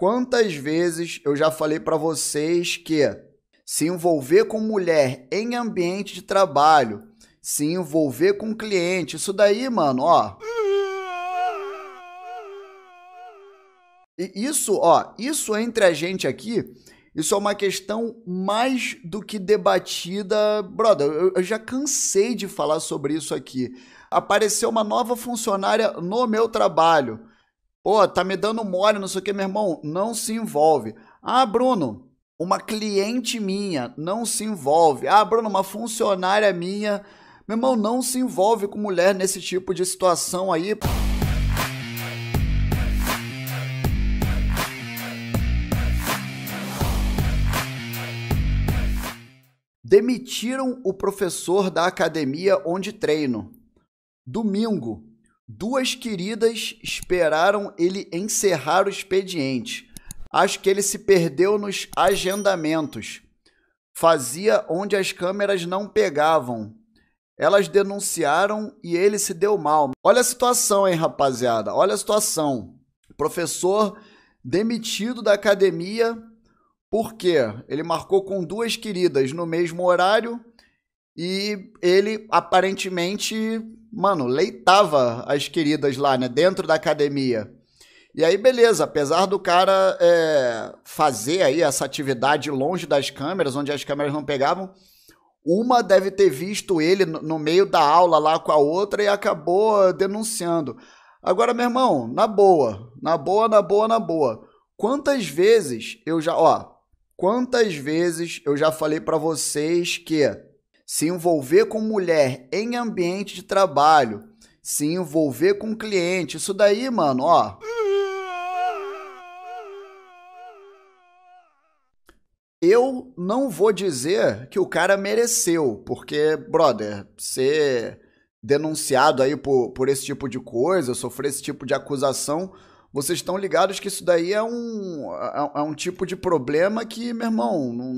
Quantas vezes eu já falei para vocês que se envolver com mulher em ambiente de trabalho, se envolver com cliente, isso daí, mano, ó. E isso, ó, isso entre a gente aqui, isso é uma questão mais do que debatida. Brother, eu, eu já cansei de falar sobre isso aqui. Apareceu uma nova funcionária no meu trabalho. Pô, tá me dando mole, não sei o que, meu irmão. Não se envolve. Ah, Bruno, uma cliente minha não se envolve. Ah, Bruno, uma funcionária minha. Meu irmão, não se envolve com mulher nesse tipo de situação aí. Demitiram o professor da academia onde treino. Domingo, Duas queridas esperaram ele encerrar o expediente. Acho que ele se perdeu nos agendamentos. Fazia onde as câmeras não pegavam. Elas denunciaram e ele se deu mal. Olha a situação, hein, rapaziada? Olha a situação. Professor demitido da academia porque ele marcou com duas queridas no mesmo horário e ele aparentemente mano, leitava as queridas lá, né? Dentro da academia. E aí, beleza, apesar do cara é, fazer aí essa atividade longe das câmeras, onde as câmeras não pegavam, uma deve ter visto ele no meio da aula lá com a outra e acabou denunciando. Agora, meu irmão, na boa, na boa, na boa, na boa. Quantas vezes eu já, ó, quantas vezes eu já falei para vocês que se envolver com mulher em ambiente de trabalho, se envolver com cliente, isso daí, mano, ó. Eu não vou dizer que o cara mereceu, porque, brother, ser denunciado aí por, por esse tipo de coisa, sofrer esse tipo de acusação, vocês estão ligados que isso daí é um, é, é um tipo de problema que, meu irmão, não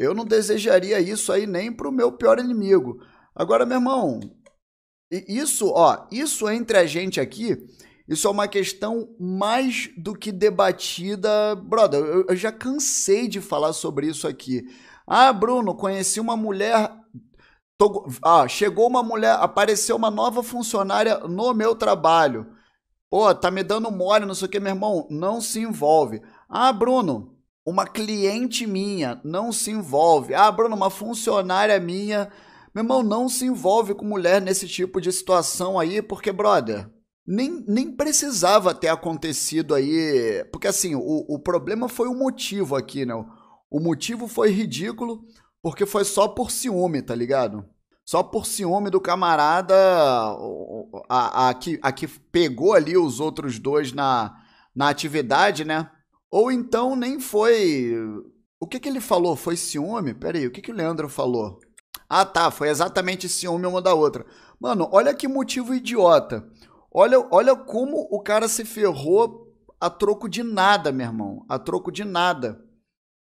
eu não desejaria isso aí nem para o meu pior inimigo. Agora, meu irmão, isso, ó, isso entre a gente aqui, isso é uma questão mais do que debatida. Brother, eu, eu já cansei de falar sobre isso aqui. Ah, Bruno, conheci uma mulher. Tô, ah, chegou uma mulher, apareceu uma nova funcionária no meu trabalho. Pô, tá me dando mole, não sei o que, meu irmão. Não se envolve. Ah, Bruno, uma cliente minha não se envolve. Ah, Bruno, uma funcionária minha. Meu irmão, não se envolve com mulher nesse tipo de situação aí, porque, brother, nem, nem precisava ter acontecido aí. Porque, assim, o, o problema foi o motivo aqui, né? O motivo foi ridículo, porque foi só por ciúme, tá ligado? Só por ciúme do camarada, a, a, a, que, a que pegou ali os outros dois na, na atividade, né? Ou então nem foi. O que, que ele falou? Foi ciúme? Peraí, o que, que o Leandro falou? Ah, tá, foi exatamente ciúme uma da outra. Mano, olha que motivo idiota. Olha, olha como o cara se ferrou a troco de nada, meu irmão. A troco de nada.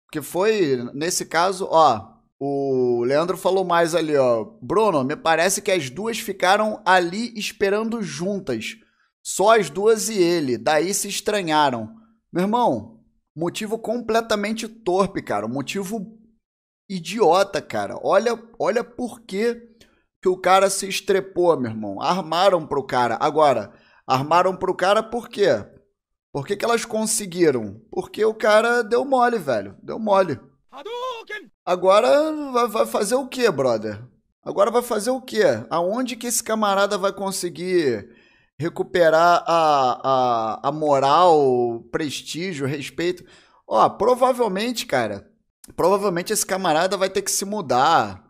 Porque foi, nesse caso, ó. O Leandro falou mais ali, ó. Bruno, me parece que as duas ficaram ali esperando juntas. Só as duas e ele. Daí se estranharam. Meu irmão, Motivo completamente torpe, cara. Motivo idiota, cara. Olha, olha por que, que o cara se estrepou, meu irmão. Armaram pro cara. Agora, armaram pro cara por quê? Por que, que elas conseguiram? Porque o cara deu mole, velho. Deu mole. Agora vai, vai fazer o quê, brother? Agora vai fazer o quê? Aonde que esse camarada vai conseguir recuperar a, a, a moral, prestígio, respeito. Ó, provavelmente, cara, provavelmente esse camarada vai ter que se mudar,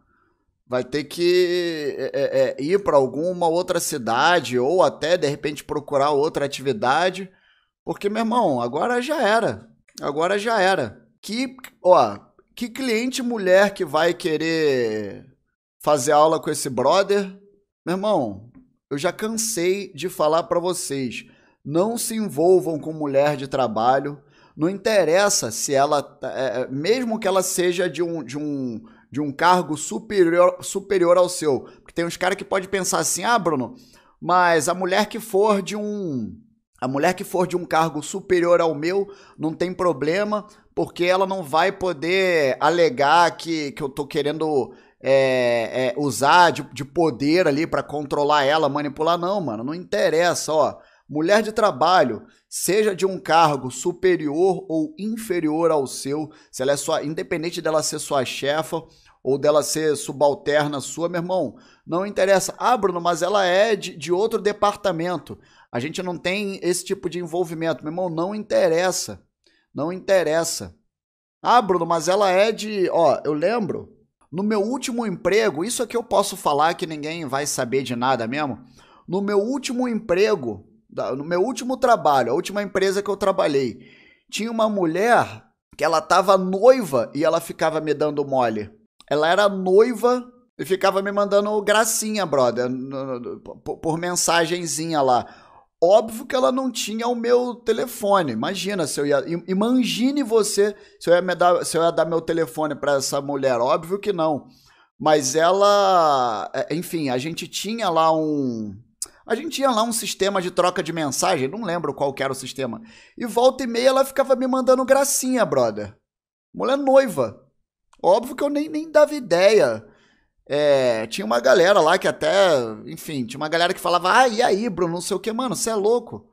vai ter que é, é, é ir para alguma outra cidade ou até de repente procurar outra atividade, porque meu irmão, agora já era, agora já era. Que, ó, que cliente mulher que vai querer fazer aula com esse brother? Meu irmão, eu já cansei de falar para vocês: não se envolvam com mulher de trabalho. Não interessa se ela, tá, é, é, mesmo que ela seja de um, de um, de um cargo superior, superior ao seu. Porque tem uns caras que pode pensar assim: ah, Bruno, mas a mulher que for de um. A mulher que for de um cargo superior ao meu não tem problema, porque ela não vai poder alegar que, que eu tô querendo é, é, usar de, de poder ali para controlar ela, manipular. Não, mano, não interessa, ó. Mulher de trabalho, seja de um cargo superior ou inferior ao seu, se ela é sua, independente dela ser sua chefa ou dela ser subalterna sua, meu irmão, não interessa. Ah, Bruno, mas ela é de, de outro departamento. A gente não tem esse tipo de envolvimento, meu irmão, não interessa. Não interessa. Ah, Bruno, mas ela é de. Ó, eu lembro no meu último emprego, isso aqui eu posso falar que ninguém vai saber de nada mesmo. No meu último emprego, no meu último trabalho, a última empresa que eu trabalhei, tinha uma mulher que ela tava noiva e ela ficava me dando mole. Ela era noiva e ficava me mandando gracinha, brother, por mensagenzinha lá Óbvio que ela não tinha o meu telefone. Imagina se eu ia. Imagine você se eu ia, dar, se eu ia dar meu telefone para essa mulher. Óbvio que não. Mas ela. É, enfim, a gente tinha lá um. A gente tinha lá um sistema de troca de mensagem, não lembro qual era o sistema. E volta e meia ela ficava me mandando gracinha, brother. Mulher noiva. Óbvio que eu nem, nem dava ideia. É, tinha uma galera lá que até, enfim, tinha uma galera que falava, ah, e aí, Bruno, não sei o que, mano, você é louco.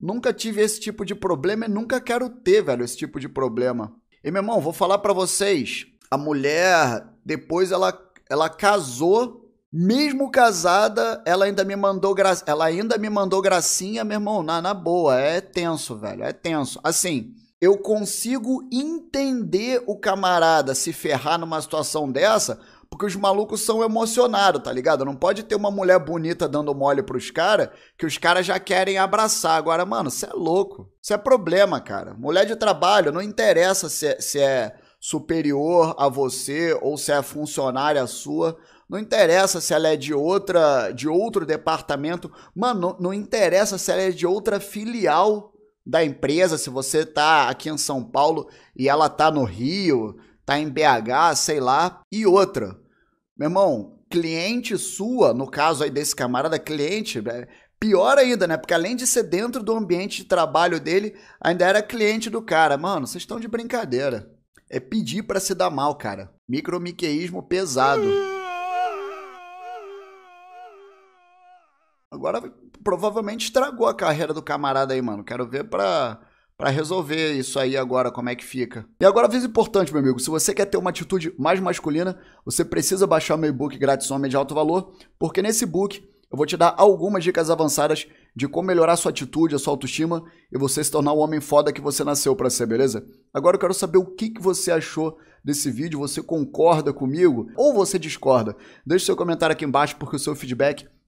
Nunca tive esse tipo de problema e nunca quero ter, velho, esse tipo de problema. E, meu irmão, vou falar para vocês, a mulher, depois ela, ela casou, mesmo casada, ela ainda me mandou gra... ela ainda me mandou gracinha, meu irmão, na, na boa, é tenso, velho, é tenso. Assim, eu consigo entender o camarada se ferrar numa situação dessa, porque os malucos são emocionados, tá ligado? Não pode ter uma mulher bonita dando mole pros caras que os caras já querem abraçar. Agora, mano, você é louco. Isso é problema, cara. Mulher de trabalho, não interessa se, é, se é superior a você ou se é funcionária sua. Não interessa se ela é de outra, de outro departamento. Mano, não, não interessa se ela é de outra filial da empresa, se você tá aqui em São Paulo e ela tá no Rio, tá em BH, sei lá. E outra, meu irmão, cliente sua, no caso aí desse camarada, cliente, é pior ainda, né? Porque além de ser dentro do ambiente de trabalho dele, ainda era cliente do cara. Mano, vocês estão de brincadeira. É pedir para se dar mal, cara. Micromiqueísmo pesado. Agora provavelmente estragou a carreira do camarada aí, mano. Quero ver pra para resolver isso aí agora, como é que fica. E agora, aviso importante, meu amigo, se você quer ter uma atitude mais masculina, você precisa baixar meu e-book grátis homem de alto valor, porque nesse book eu vou te dar algumas dicas avançadas de como melhorar sua atitude, a sua autoestima e você se tornar o homem foda que você nasceu para ser, beleza? Agora eu quero saber o que, que você achou desse vídeo, você concorda comigo ou você discorda? Deixe seu comentário aqui embaixo porque o seu feedback